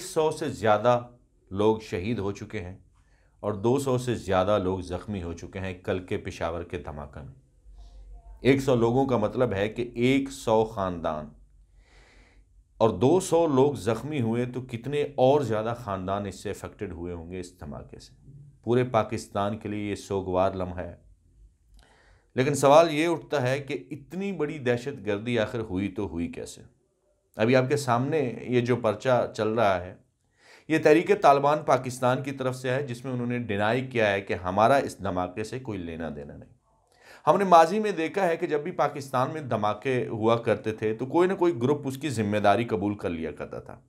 सौ से ज़्यादा लोग शहीद हो चुके हैं और दो सौ से ज़्यादा लोग ज़ख्मी हो चुके हैं कल के पिशावर के धमाके में एक सौ लोगों का मतलब है कि एक सौ ख़ानदान और दो सौ लोग ज़ख्मी हुए तो कितने और ज़्यादा ख़ानदान इससे अफेक्टेड हुए होंगे इस धमाके से पूरे पाकिस्तान के लिए ये सोगवार लम्हा है लेकिन सवाल ये उठता है कि इतनी बड़ी दहशतगर्दी आखिर हुई तो हुई कैसे अभी आपके सामने ये जो पर्चा चल रहा है ये तहरीक तालिबान पाकिस्तान की तरफ से है जिसमें उन्होंने डिनाई किया है कि हमारा इस धमाके से कोई लेना देना नहीं हमने माजी में देखा है कि जब भी पाकिस्तान में धमाके हुआ करते थे तो कोई ना कोई ग्रुप उसकी जिम्मेदारी कबूल कर लिया करता था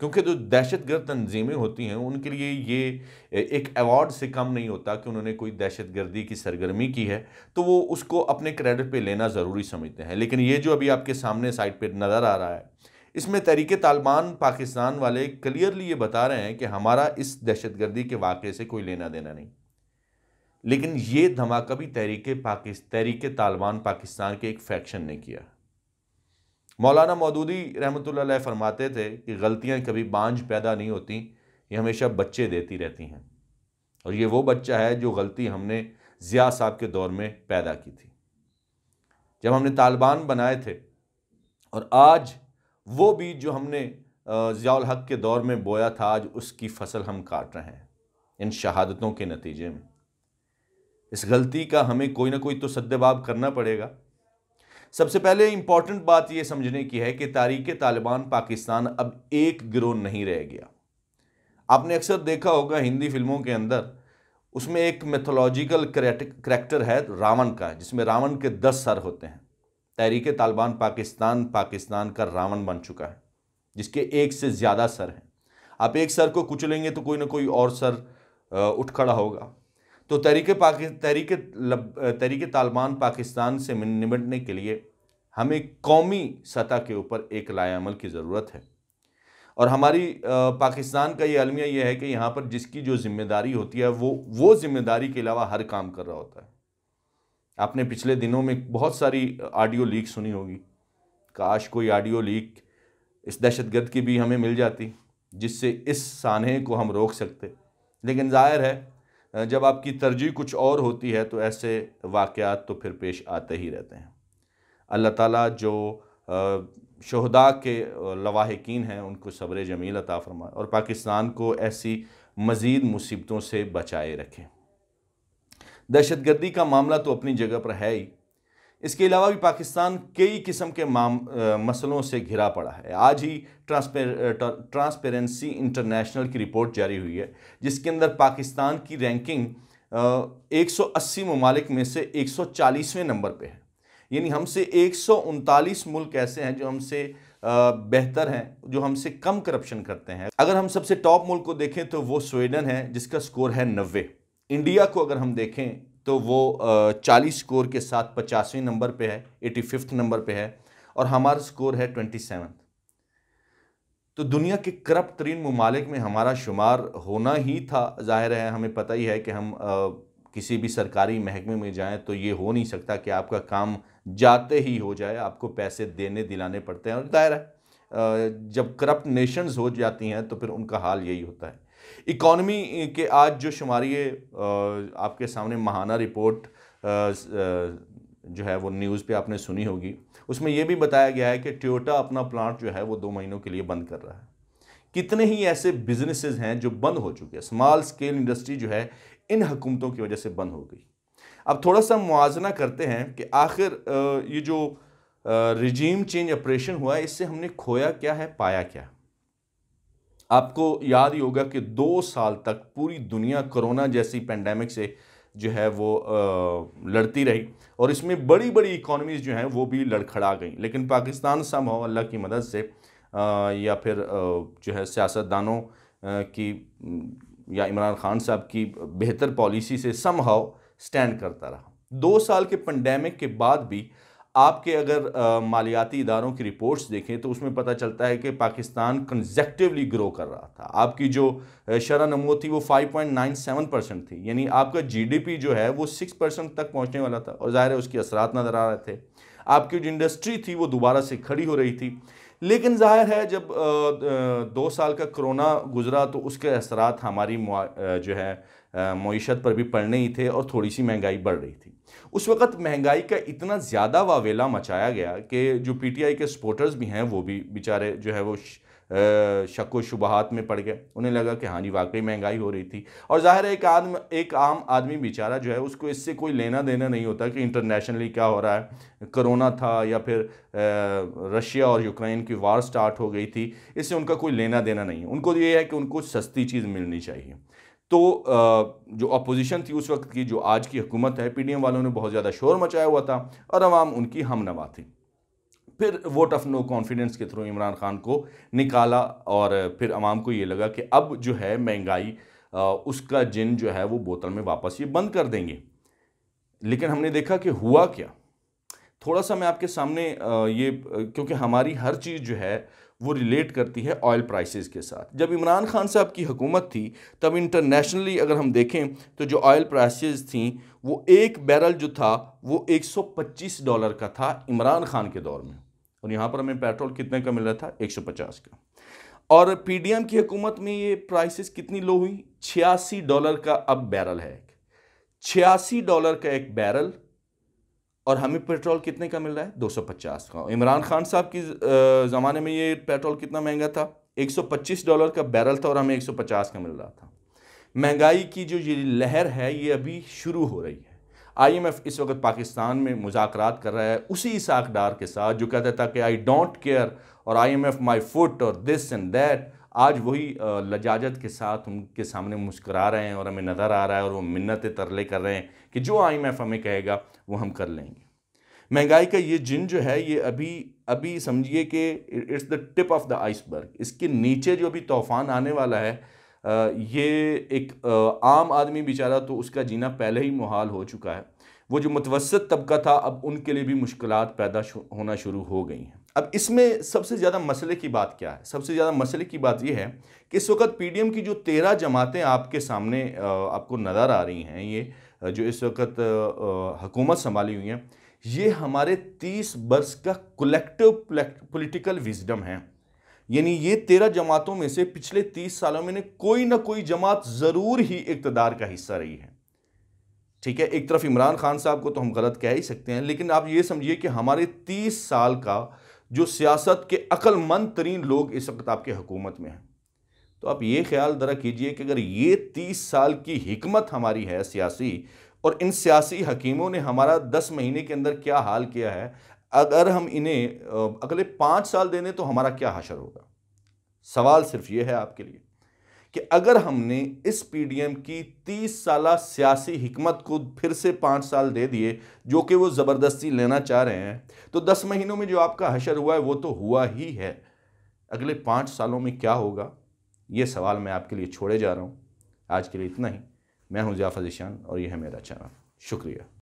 क्योंकि जो दहशत गर्द तनजीमें होती हैं उनके लिए ये एक अवार्ड से कम नहीं होता कि उन्होंने कोई दहशत गर्दी की सरगर्मी की है तो वो उसको अपने क्रेडिट पे लेना ज़रूरी समझते हैं लेकिन ये जो अभी आपके सामने साइड पर नज़र आ रहा है इसमें तहरीक तालिबान पाकिस्तान वाले क्लियरली ये बता रहे हैं कि हमारा इस दहशत गर्दी के वाक़े से कोई लेना देना नहीं लेकिन ये धमाका भी तहरीक पाकिस्तान तहरीक तालिबान पाकिस्तान के एक फैक्शन ने किया मौलाना मौदूदी रहमत फरमाते थे कि गलतियाँ कभी बांझ पैदा नहीं होती ये हमेशा बच्चे देती रहती हैं और ये वो बच्चा है जो गलती हमने ज़िया साहब के दौर में पैदा की थी जब हमने तालिबान बनाए थे और आज वो बीज जो हमने ज़ियाल हक के दौर में बोया था आज उसकी फसल हम काट रहे हैं इन शहादतों के नतीजे में इस गलती का हमें कोई ना कोई तो सद्दबाब करना पड़ेगा सबसे पहले इंपॉर्टेंट बात यह समझने की है कि तारीख तालिबान पाकिस्तान अब एक गिरोह नहीं रह गया आपने अक्सर देखा होगा हिंदी फिल्मों के अंदर उसमें एक मेथोलॉजिकल करेक्टर है रावण का जिसमें रावण के दस सर होते हैं तहरीक तालिबान पाकिस्तान पाकिस्तान का रावण बन चुका है जिसके एक से ज़्यादा सर हैं आप एक सर को कुचलेंगे तो कोई ना कोई और सर उठ खड़ा होगा तो तहरीक पाकि तहरीक लब तहरीक तालिबान पाकिस्तान से निमटने के लिए हमें कौमी सतह के ऊपर एक लायामल की ज़रूरत है और हमारी पाकिस्तान का ये अलमिया यह है कि यहाँ पर जिसकी जो जिम्मेदारी होती है वो वो जिम्मेदारी के अलावा हर काम कर रहा होता है आपने पिछले दिनों में बहुत सारी ऑडियो लीक सुनी होगी काश कोई ऑडियो लीक इस दहशतगर्द की भी हमें मिल जाती जिससे इस सानहे को हम रोक सकते लेकिन ज़ाहिर है जब आपकी तरजीह कुछ और होती है तो ऐसे वाक़ात तो फिर पेश आते ही रहते हैं अल्लाह ताला जो शहदा के लवाहकिन हैं उनको सब्र जमील अता फरमाए और पाकिस्तान को ऐसी मज़ीद मुसीबतों से बचाए रखें दहशत गर्दी का मामला तो अपनी जगह पर है ही इसके अलावा भी पाकिस्तान कई किस्म के माम आ, मसलों से घिरा पड़ा है आज ही ट्रांसपेर ट्रांसपेरेंसी इंटरनेशनल की रिपोर्ट जारी हुई है जिसके अंदर पाकिस्तान की रैंकिंग एक सौ अस्सी ममालिक में से एक सौ चालीसवें नंबर पर है यानी हमसे एक सौ उनतालीस मुल्क ऐसे हैं जो हमसे बेहतर हैं जो हमसे कम करप्शन करते हैं अगर हम सबसे टॉप मुल्क को देखें तो वो स्वीडन है जिसका स्कोर है नब्बे इंडिया को अगर हम देखें तो वो चालीस स्कोर के साथ पचासवें नंबर पे है एटी फिफ्थ नंबर पे है और हमारा स्कोर है ट्वेंटी सेवन तो दुनिया के करप्ट तरीन ममालिक में हमारा शुमार होना ही था जाहिर है हमें पता ही है कि हम आ, किसी भी सरकारी महकमे में जाएं तो ये हो नहीं सकता कि आपका काम जाते ही हो जाए आपको पैसे देने दिलाने पड़ते हैं और दायरा जब करप्ट नेशंस हो जाती हैं तो फिर उनका हाल यही होता है इकॉनमी के आज जो शुमारी आपके सामने महाना रिपोर्ट जो है वो न्यूज़ पे आपने सुनी होगी उसमें ये भी बताया गया है कि ट्योटा अपना प्लांट जो है वो दो महीनों के लिए बंद कर रहा है कितने ही ऐसे बिजनेसेस हैं जो बंद हो चुके हैं स्मॉल स्केल इंडस्ट्री जो है इन हुकूमतों की वजह से बंद हो गई अब थोड़ा सा मुआजना करते हैं कि आखिर ये जो रिजीम चेंज ऑपरेशन हुआ है इससे हमने खोया क्या है पाया क्या आपको याद ही होगा कि दो साल तक पूरी दुनिया कोरोना जैसी पेंडेमिक से जो है वो आ, लड़ती रही और इसमें बड़ी बड़ी इकोनॉमीज़ जो हैं वो भी लड़खड़ा गई लेकिन पाकिस्तान सम अल्लाह की मदद से आ, या फिर आ, जो है सियासतदानों की या इमरान खान साहब की बेहतर पॉलिसी से सम स्टैंड करता रहा दो साल के पेंडेमिक के बाद भी आपके अगर मालियाती इदारों की रिपोर्ट्स देखें तो उसमें पता चलता है कि पाकिस्तान कंजेक्टिवली ग्रो कर रहा था आपकी जो शरा नमो थी वो 5.97 परसेंट थी यानी आपका जीडीपी जो है वो 6 परसेंट तक पहुंचने वाला था और ज़ाहिर है उसके असरात नज़र आ रहे थे आपकी जो इंडस्ट्री थी वो दोबारा से खड़ी हो रही थी लेकिन ज़ाहिर है जब दो साल का कोरोना गुजरा तो उसके असरात हमारी जो है मीशत पर भी पड़ने ही थे और थोड़ी सी महंगाई बढ़ रही थी उस वक़्त महंगाई का इतना ज़्यादा वावेला मचाया गया कि जो पीटीआई के सपोर्टर्स भी हैं वो भी बेचारे जो है वो शक व शुबहत में पड़ गए उन्हें लगा कि हाँ जी वाकई महंगाई हो रही थी और ज़ाहिर है एक आदम एक आम आदमी बेचारा जो है उसको इससे कोई लेना देना नहीं होता कि इंटरनेशनली क्या हो रहा है करोना था या फिर रशिया और यूक्रेन की वार स्टार्ट हो गई थी इससे उनका कोई लेना देना नहीं है उनको ये है कि उनको सस्ती चीज़ मिलनी चाहिए तो जो अपोजिशन थी उस वक्त की जो आज की हुकूमत है पीडीएम वालों ने बहुत ज़्यादा शोर मचाया हुआ था और आवाम उनकी हमनवा थी फिर वोट ऑफ नो कॉन्फिडेंस के थ्रू इमरान खान को निकाला और फिर आवाम को ये लगा कि अब जो है महंगाई उसका जिन जो है वो बोतल में वापस ये बंद कर देंगे लेकिन हमने देखा कि हुआ क्या थोड़ा सा मैं आपके सामने ये क्योंकि हमारी हर चीज़ जो है वो रिलेट करती है ऑयल प्राइसेस के साथ जब इमरान खान साहब की हुकूमत थी तब इंटरनेशनली अगर हम देखें तो जो ऑयल प्राइसेस थी वो एक बैरल जो था वो 125 डॉलर का था इमरान खान के दौर में और यहाँ पर हमें पेट्रोल कितने का मिल रहा था 150 का और पीडीएम की हुकूमत में ये प्राइसेस कितनी लो हुई छियासी डॉलर का अब बैरल है छियासी डॉलर का एक बैरल और हमें पेट्रोल कितने का मिल रहा है 250 का इमरान खान साहब की ज़माने में ये पेट्रोल कितना महंगा था 125 डॉलर का बैरल था और हमें 150 का मिल रहा था महंगाई की जो ये लहर है ये अभी शुरू हो रही है आईएमएफ इस वक्त पाकिस्तान में मुजाकर कर रहा है उसी इसाक डार के साथ जो कहता था कि आई डोंट केयर और I M F my foot और दिस एंड दैट आज वही लजाजत के साथ उनके सामने मुस्करा रहे हैं और हमें नज़र आ रहा है और वो मिन्नत तरले कर रहे हैं कि जो आई एम एफ हमें कहेगा वो हम कर लेंगे महंगाई का ये जिन जो है ये अभी अभी समझिए कि it's the tip of the iceberg इसके नीचे जो अभी तूफ़ान आने वाला है ये एक आम आदमी बेचारा तो उसका जीना पहले ही मुहाल हो चुका है वो जो मुतवसत तबका था अब उनके लिए भी मुश्किल पैदा होना शुरू हो गई हैं अब इसमें सबसे ज़्यादा मसले की बात क्या है सबसे ज़्यादा मसले की बात यह है कि इस वक्त पी की जो तेरह जमातें आपके सामने आपको नज़र आ रही हैं ये जो इस वक्त हुकूमत संभाली हुई हैं ये हमारे तीस वर्ष का कलेक्टिव पॉलिटिकल विजडम है यानी ये तेरह जमातों में से पिछले तीस सालों में कोई ना कोई जमात ज़रूर ही इकतदार का हिस्सा रही है ठीक है एक तरफ इमरान खान साहब को तो हम गलत कह ही सकते हैं लेकिन आप ये समझिए कि हमारे तीस साल का जो सियासत के अक्लमंद तरीन लोग इस वक्त आपके हुकूमत में हैं तो आप ये ख्याल दरा कीजिए कि अगर ये तीस साल की हमत हमारी है सियासी और इन सियासी हकीमों ने हमारा दस महीने के अंदर क्या हाल किया है अगर हम इन्हें अगले पाँच साल देने तो हमारा क्या हशर होगा सवाल सिर्फ ये है आपके लिए कि अगर हमने इस पीडीएम की तीस साल सियासी हिकमत को फिर से पाँच साल दे दिए जो कि वो ज़बरदस्ती लेना चाह रहे हैं तो दस महीनों में जो आपका हशर हुआ है वो तो हुआ ही है अगले पाँच सालों में क्या होगा ये सवाल मैं आपके लिए छोड़े जा रहा हूँ आज के लिए इतना ही मैं हूँ जाफर ईशान और यह है मेरा चैनल शुक्रिया